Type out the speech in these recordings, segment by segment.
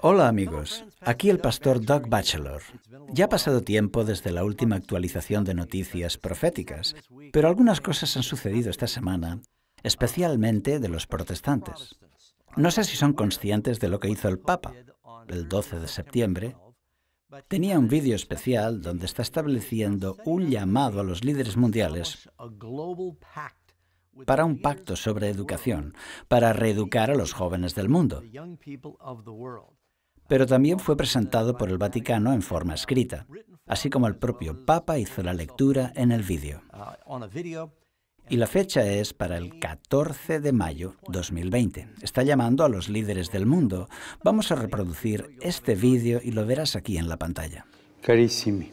Hola amigos, aquí el pastor Doug Batchelor. Ya ha pasado tiempo desde la última actualización de noticias proféticas, pero algunas cosas han sucedido esta semana, especialmente de los protestantes. No sé si son conscientes de lo que hizo el Papa el 12 de septiembre. Tenía un vídeo especial donde está estableciendo un llamado a los líderes mundiales para un pacto sobre educación, para reeducar a los jóvenes del mundo pero también fue presentado por el Vaticano en forma escrita, así como el propio Papa hizo la lectura en el vídeo. Uh, y la fecha es para el 14 de mayo 2020. Está llamando a los líderes del mundo. Vamos a reproducir este vídeo y lo verás aquí en la pantalla. Carissimi,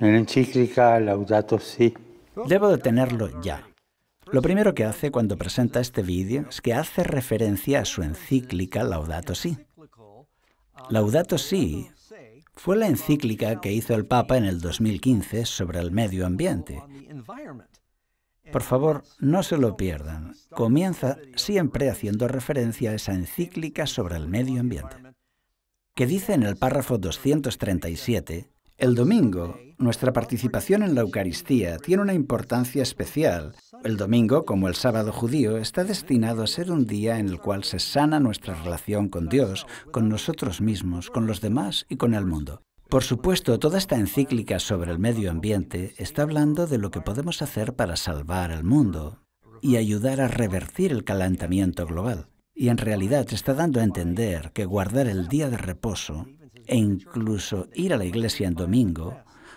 en encíclica Laudato Debo detenerlo ya. Lo primero que hace cuando presenta este vídeo es que hace referencia a su encíclica Laudato Si. Laudato Si fue la encíclica que hizo el Papa en el 2015 sobre el medio ambiente. Por favor, no se lo pierdan. Comienza siempre haciendo referencia a esa encíclica sobre el medio ambiente, que dice en el párrafo 237, el domingo, nuestra participación en la Eucaristía tiene una importancia especial el domingo, como el sábado judío, está destinado a ser un día en el cual se sana nuestra relación con Dios, con nosotros mismos, con los demás y con el mundo. Por supuesto, toda esta encíclica sobre el medio ambiente está hablando de lo que podemos hacer para salvar el mundo y ayudar a revertir el calentamiento global. Y en realidad está dando a entender que guardar el día de reposo e incluso ir a la iglesia en domingo,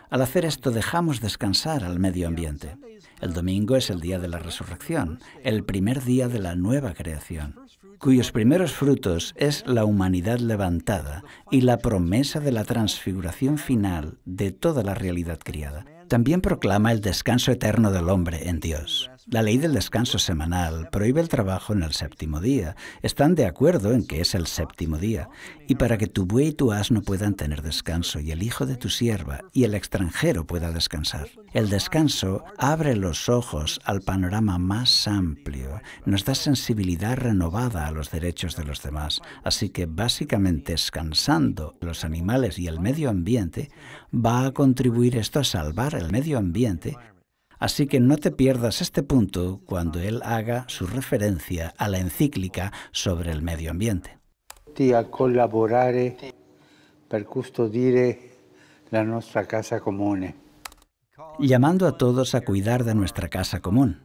al hacer esto dejamos descansar al medio ambiente. El domingo es el día de la resurrección, el primer día de la nueva creación, cuyos primeros frutos es la humanidad levantada y la promesa de la transfiguración final de toda la realidad criada. También proclama el descanso eterno del hombre en Dios. La ley del descanso semanal prohíbe el trabajo en el séptimo día. Están de acuerdo en que es el séptimo día. Y para que tu buey y tu asno puedan tener descanso, y el hijo de tu sierva y el extranjero pueda descansar. El descanso abre los ojos al panorama más amplio, nos da sensibilidad renovada a los derechos de los demás. Así que básicamente descansando los animales y el medio ambiente, va a contribuir esto a salvar el medio ambiente Así que no te pierdas este punto cuando él haga su referencia a la encíclica sobre el medio ambiente. Llamando a todos a cuidar de nuestra casa común,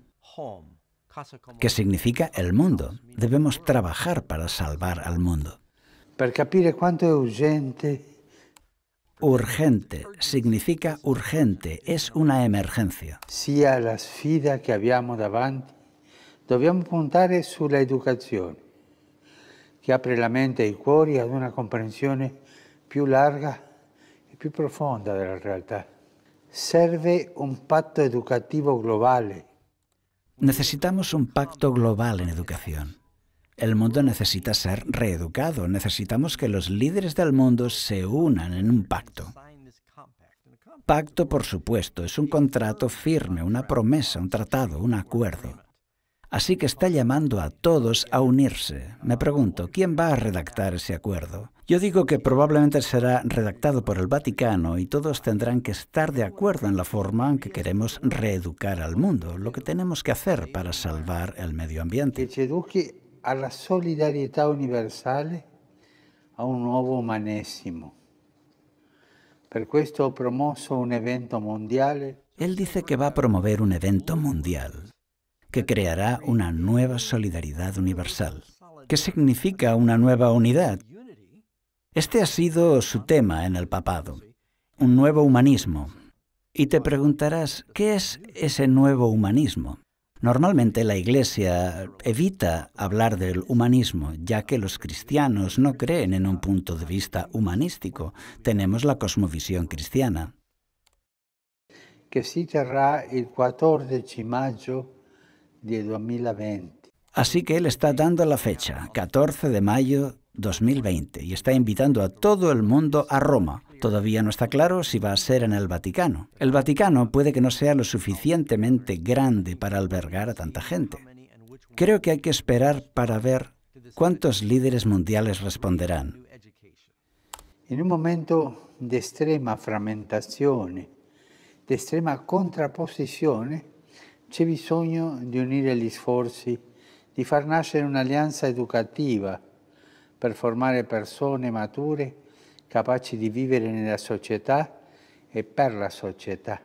que significa el mundo. Debemos trabajar para salvar al mundo. Per capire quanto è urgente Urgente, significa urgente, es una emergencia. Si a las sfida que habíamos davanti, dobbiamo puntare la educación, que apre la mente y e el cuore a una comprensión più larga e più de la realidad. Serve un pacto educativo global. Necesitamos un pacto global en educación. El mundo necesita ser reeducado. Necesitamos que los líderes del mundo se unan en un pacto. Pacto, por supuesto, es un contrato firme, una promesa, un tratado, un acuerdo. Así que está llamando a todos a unirse. Me pregunto, ¿quién va a redactar ese acuerdo? Yo digo que probablemente será redactado por el Vaticano y todos tendrán que estar de acuerdo en la forma en que queremos reeducar al mundo, lo que tenemos que hacer para salvar el medio ambiente a la solidaridad universal, a un nuevo humanismo, por esto un evento mundial. Él dice que va a promover un evento mundial que creará una nueva solidaridad universal. ¿Qué significa una nueva unidad? Este ha sido su tema en el papado, un nuevo humanismo. Y te preguntarás, ¿qué es ese nuevo humanismo? Normalmente la Iglesia evita hablar del humanismo, ya que los cristianos no creen en un punto de vista humanístico. Tenemos la cosmovisión cristiana. Así que él está dando la fecha, 14 de mayo 2020 y está invitando a todo el mundo a Roma. Todavía no está claro si va a ser en el Vaticano. El Vaticano puede que no sea lo suficientemente grande para albergar a tanta gente. Creo que hay que esperar para ver cuántos líderes mundiales responderán. En un momento de extrema fragmentación, de extrema contraposición, c'è bisogno di unire gli sforzi, di far nascere un'alleanza educativa per formare persone mature de vivir en la società e per la società.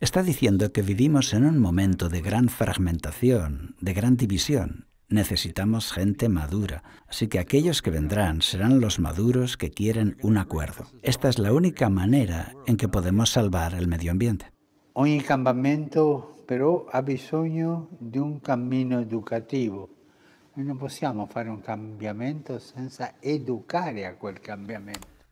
Está diciendo que vivimos en un momento de gran fragmentación, de gran división. Necesitamos gente madura, así que aquellos que vendrán serán los maduros que quieren un acuerdo. Esta es la única manera en que podemos salvar el medio ambiente. Ogni campamento pero ha bisogno de un camino educativo no podemos hacer un cambiamento sin educar a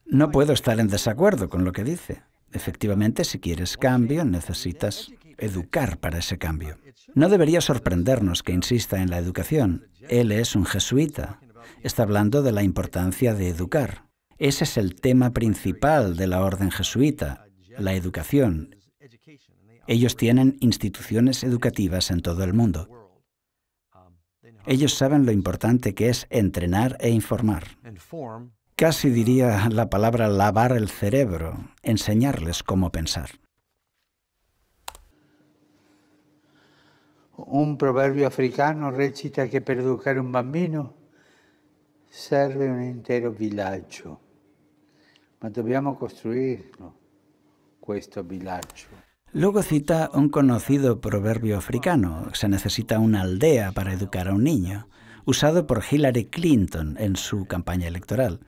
No puedo estar en desacuerdo con lo que dice. Efectivamente, si quieres cambio, necesitas educar para ese cambio. No debería sorprendernos que insista en la educación. Él es un jesuita. Está hablando de la importancia de educar. Ese es el tema principal de la orden jesuita, la educación. Ellos tienen instituciones educativas en todo el mundo. Ellos saben lo importante que es entrenar e informar. Casi diría la palabra lavar el cerebro, enseñarles cómo pensar. Un proverbio africano recita que educar a un bambino serve un intero villaggio, ma debemos costruirlo, este villaggio. Luego cita un conocido proverbio africano, se necesita una aldea para educar a un niño, usado por Hillary Clinton en su campaña electoral.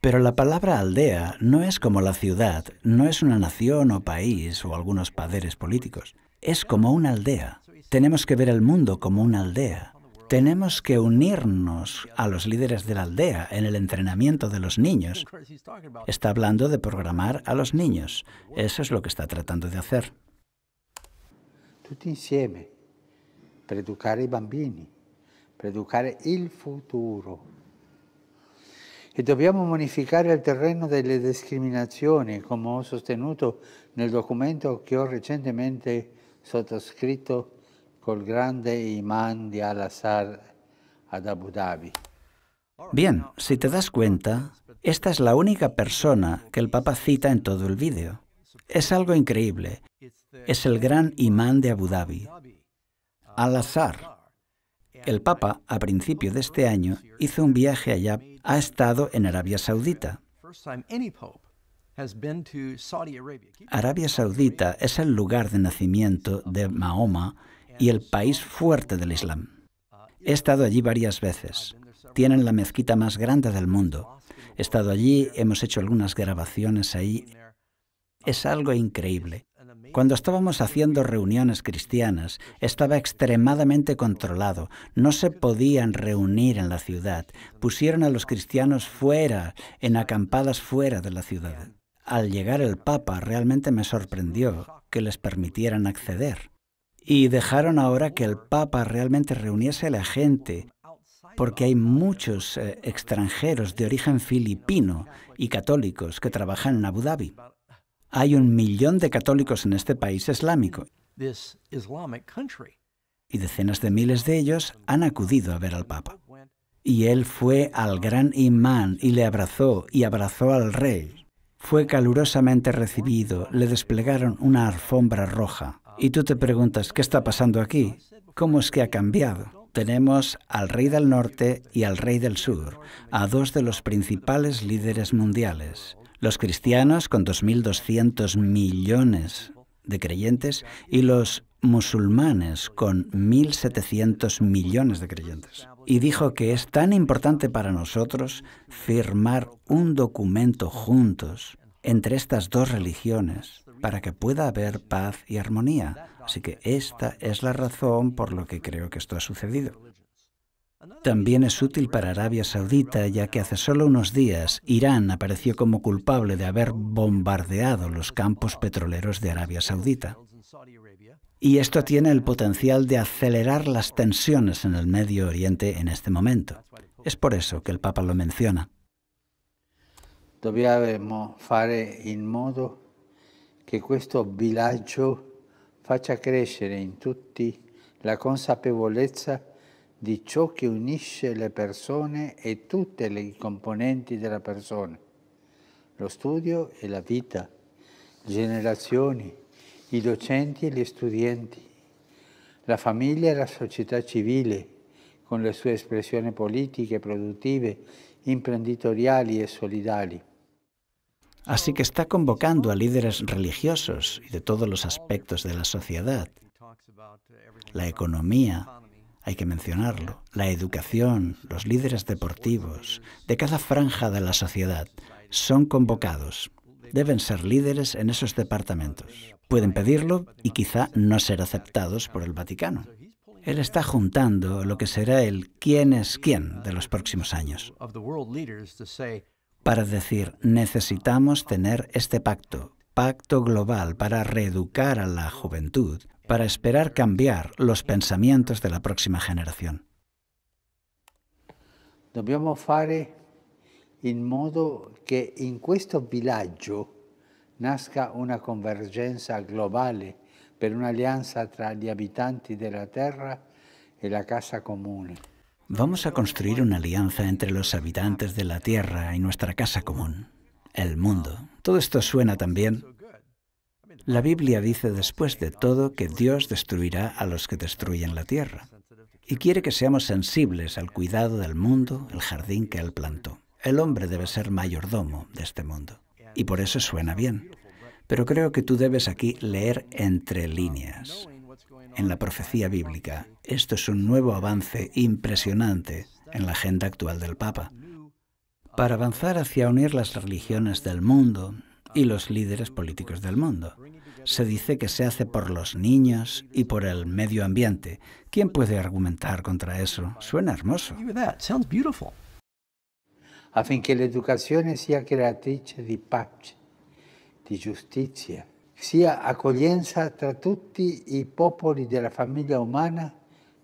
Pero la palabra aldea no es como la ciudad, no es una nación o país o algunos padres políticos, es como una aldea. Tenemos que ver el mundo como una aldea, tenemos que unirnos a los líderes de la aldea en el entrenamiento de los niños. Está hablando de programar a los niños. Eso es lo que está tratando de hacer. Tutti insieme, para educar a bambini, para educar el futuro. e dobbiamo modificare il terreno delle discriminazioni, come ho sostenuto nel documento che ho recentemente sottoscritto el grande imán de Al-Azhar Abu Dhabi. Bien, si te das cuenta, esta es la única persona que el Papa cita en todo el vídeo. Es algo increíble. Es el gran imán de Abu Dhabi, Al-Azhar. El Papa, a principio de este año, hizo un viaje allá, ha estado en Arabia Saudita. Arabia Saudita es el lugar de nacimiento de Mahoma y el país fuerte del Islam. He estado allí varias veces. Tienen la mezquita más grande del mundo. He estado allí, hemos hecho algunas grabaciones ahí. Es algo increíble. Cuando estábamos haciendo reuniones cristianas, estaba extremadamente controlado. No se podían reunir en la ciudad. Pusieron a los cristianos fuera, en acampadas fuera de la ciudad. Al llegar el Papa, realmente me sorprendió que les permitieran acceder y dejaron ahora que el Papa realmente reuniese a la gente, porque hay muchos eh, extranjeros de origen filipino y católicos que trabajan en Abu Dhabi. Hay un millón de católicos en este país islámico y decenas de miles de ellos han acudido a ver al Papa. Y él fue al gran imán y le abrazó y abrazó al rey. Fue calurosamente recibido, le desplegaron una alfombra roja. Y tú te preguntas, ¿qué está pasando aquí? ¿Cómo es que ha cambiado? Tenemos al rey del norte y al rey del sur, a dos de los principales líderes mundiales. Los cristianos con 2.200 millones de creyentes y los musulmanes con 1.700 millones de creyentes. Y dijo que es tan importante para nosotros firmar un documento juntos entre estas dos religiones para que pueda haber paz y armonía. Así que esta es la razón por lo que creo que esto ha sucedido. También es útil para Arabia Saudita, ya que hace solo unos días Irán apareció como culpable de haber bombardeado los campos petroleros de Arabia Saudita. Y esto tiene el potencial de acelerar las tensiones en el Medio Oriente en este momento. Es por eso que el Papa lo menciona. fare in modo che questo bilancio faccia crescere in tutti la consapevolezza di ciò che unisce le persone e tutte le componenti della persona, lo studio e la vita, generazioni, i docenti e gli studenti, la famiglia e la società civile, con le sue espressioni politiche, produttive, imprenditoriali e solidali. Así que está convocando a líderes religiosos y de todos los aspectos de la sociedad. La economía, hay que mencionarlo, la educación, los líderes deportivos, de cada franja de la sociedad, son convocados. Deben ser líderes en esos departamentos. Pueden pedirlo y quizá no ser aceptados por el Vaticano. Él está juntando lo que será el quién es quién de los próximos años para decir, necesitamos tener este pacto, pacto global para reeducar a la juventud, para esperar cambiar los pensamientos de la próxima generación. Debemos hacer en modo que en este villaggio nazca una convergenza una alianza entre los habitantes de la tierra y e la casa común. Vamos a construir una alianza entre los habitantes de la Tierra y nuestra casa común, el mundo. Todo esto suena también. La Biblia dice después de todo que Dios destruirá a los que destruyen la Tierra y quiere que seamos sensibles al cuidado del mundo, el jardín que Él plantó. El hombre debe ser mayordomo de este mundo. Y por eso suena bien. Pero creo que tú debes aquí leer entre líneas en la profecía bíblica. Esto es un nuevo avance impresionante en la agenda actual del Papa. Para avanzar hacia unir las religiones del mundo y los líderes políticos del mundo. Se dice que se hace por los niños y por el medio ambiente. ¿Quién puede argumentar contra eso? Suena hermoso. la educación sea creatrice de paz, de justicia sia accoglienza tra tutti i popoli della famiglia umana,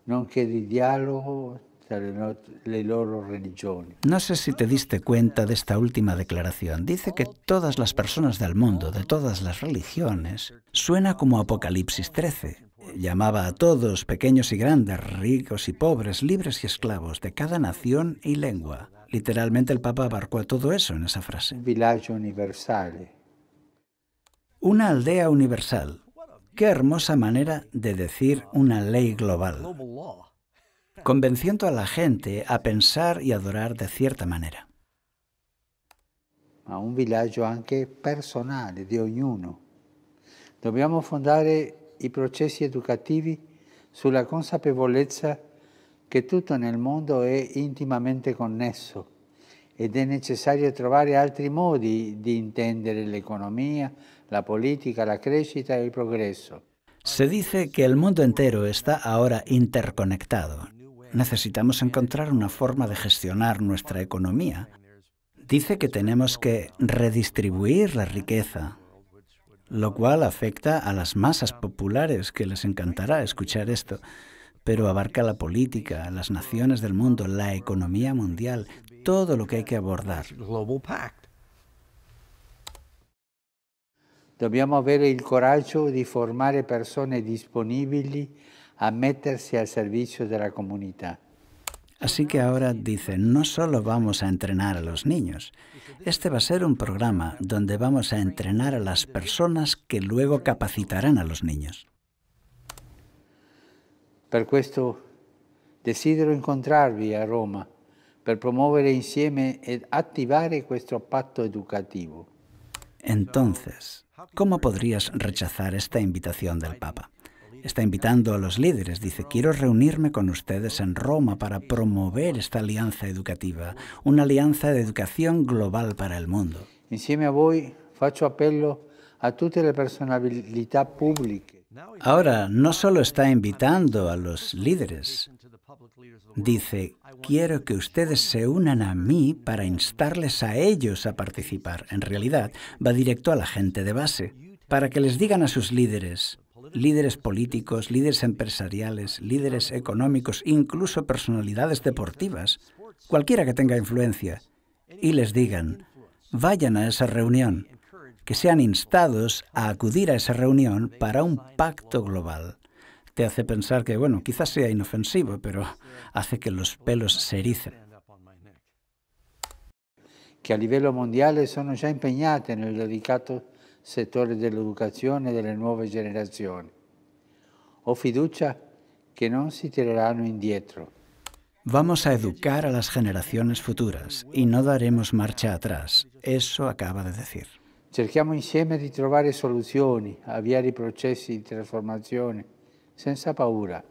nonché di dialogo tra le, no loro religiones. No sé si te diste cuenta de esta última declaración. Dice que todas las personas del mundo, de todas las religiones, suena como Apocalipsis 13. Llamaba a todos, pequeños y grandes, ricos y pobres, libres y esclavos, de cada nación y lengua. Literalmente el Papa abarcó a todo eso en esa frase. Villaggio universale. Una aldea universal. Qué hermosa manera de decir una ley global. Convenciendo a la gente a pensar y adorar de cierta manera. A un villaggio anche personale di ognuno. Dobbiamo fondare i processi educativi sulla consapevolezza che tutto nel mondo è intimamente connesso ed è necessario trovare altri modi di intendere l'economia, la política, la crecita y el progreso. Se dice que el mundo entero está ahora interconectado. Necesitamos encontrar una forma de gestionar nuestra economía. Dice que tenemos que redistribuir la riqueza, lo cual afecta a las masas populares, que les encantará escuchar esto, pero abarca la política, las naciones del mundo, la economía mundial, todo lo que hay que abordar. Debemos tener el coraggio de formar personas disponibili a meterse al servicio de la comunidad. Así que ahora dice, no solo vamos a entrenar a los niños, este va a ser un programa donde vamos a entrenar a las personas que luego capacitarán a los niños. Por esto desidero incontrarvi a Roma para promover insieme y activar este pacto educativo. Entonces, ¿Cómo podrías rechazar esta invitación del Papa? Está invitando a los líderes, dice, quiero reunirme con ustedes en Roma para promover esta alianza educativa, una alianza de educación global para el mundo. faccio a Ahora no solo está invitando a los líderes, dice, quiero que ustedes se unan a mí para instarles a ellos a participar. En realidad, va directo a la gente de base, para que les digan a sus líderes, líderes políticos, líderes empresariales, líderes económicos, incluso personalidades deportivas, cualquiera que tenga influencia, y les digan, vayan a esa reunión, que sean instados a acudir a esa reunión para un pacto global te hace pensar que, bueno, quizás sea inofensivo, pero hace que los pelos se ericen. Que a nivel mundial son ya en el dedicado sector de la educación de las nuevas generaciones. O fiducia que no se tirarán indietro. Vamos a educar a las generaciones futuras y no daremos marcha atrás. Eso acaba de decir. Cerchiamo insieme di trovare soluzioni, aviar i processi di trasformazione paura.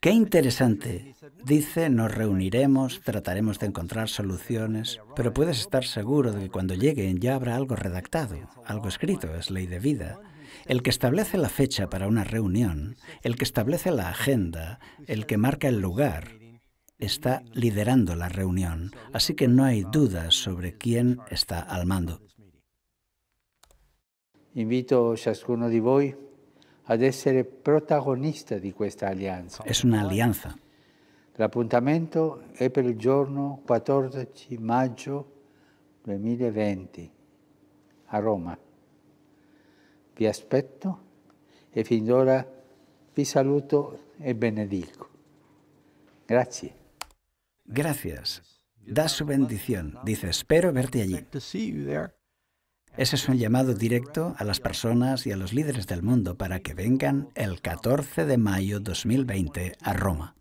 Qué interesante. Dice, nos reuniremos, trataremos de encontrar soluciones, pero puedes estar seguro de que cuando lleguen ya habrá algo redactado, algo escrito, es ley de vida. El que establece la fecha para una reunión, el que establece la agenda, el que marca el lugar, está liderando la reunión, así que no hay dudas sobre quién está al mando. Invito a cada uno de vosotros ad essere protagonista di questa alleanza. È un'alleanza. L'appuntamento è per il giorno 14 maggio 2020 a Roma. Vi aspetto e fin d'ora vi saluto e benedico. Grazie. Grazie. Da su bendición. Dice, espero verte allí. Ese es un llamado directo a las personas y a los líderes del mundo para que vengan el 14 de mayo 2020 a Roma.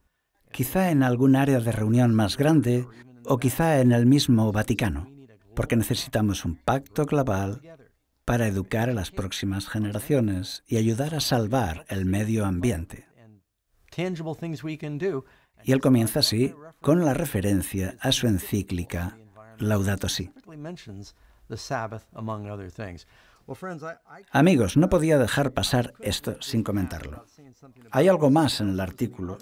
Quizá en algún área de reunión más grande o quizá en el mismo Vaticano, porque necesitamos un pacto global para educar a las próximas generaciones y ayudar a salvar el medio ambiente. Y él comienza así con la referencia a su encíclica Laudato Si. Amigos, no podía dejar pasar esto sin comentarlo. Hay algo más en el artículo.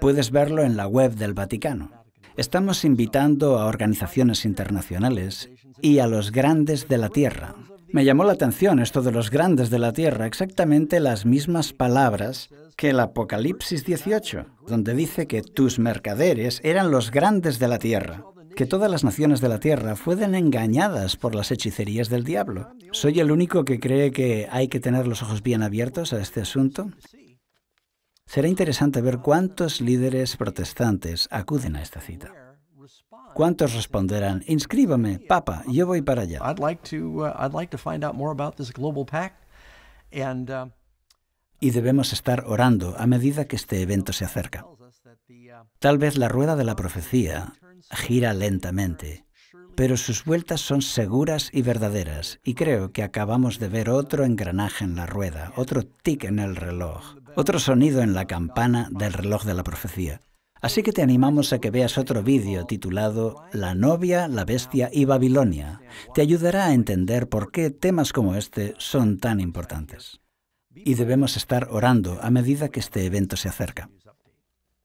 Puedes verlo en la web del Vaticano. Estamos invitando a organizaciones internacionales y a los grandes de la Tierra. Me llamó la atención esto de los grandes de la Tierra, exactamente las mismas palabras que el Apocalipsis 18, donde dice que tus mercaderes eran los grandes de la Tierra que todas las naciones de la tierra pueden engañadas por las hechicerías del diablo. ¿Soy el único que cree que hay que tener los ojos bien abiertos a este asunto? Será interesante ver cuántos líderes protestantes acuden a esta cita. ¿Cuántos responderán, inscríbame, Papa, yo voy para allá? Y debemos estar orando a medida que este evento se acerca. Tal vez la rueda de la profecía gira lentamente, pero sus vueltas son seguras y verdaderas, y creo que acabamos de ver otro engranaje en la rueda, otro tic en el reloj, otro sonido en la campana del reloj de la profecía. Así que te animamos a que veas otro vídeo titulado La novia, la bestia y Babilonia. Te ayudará a entender por qué temas como este son tan importantes. Y debemos estar orando a medida que este evento se acerca.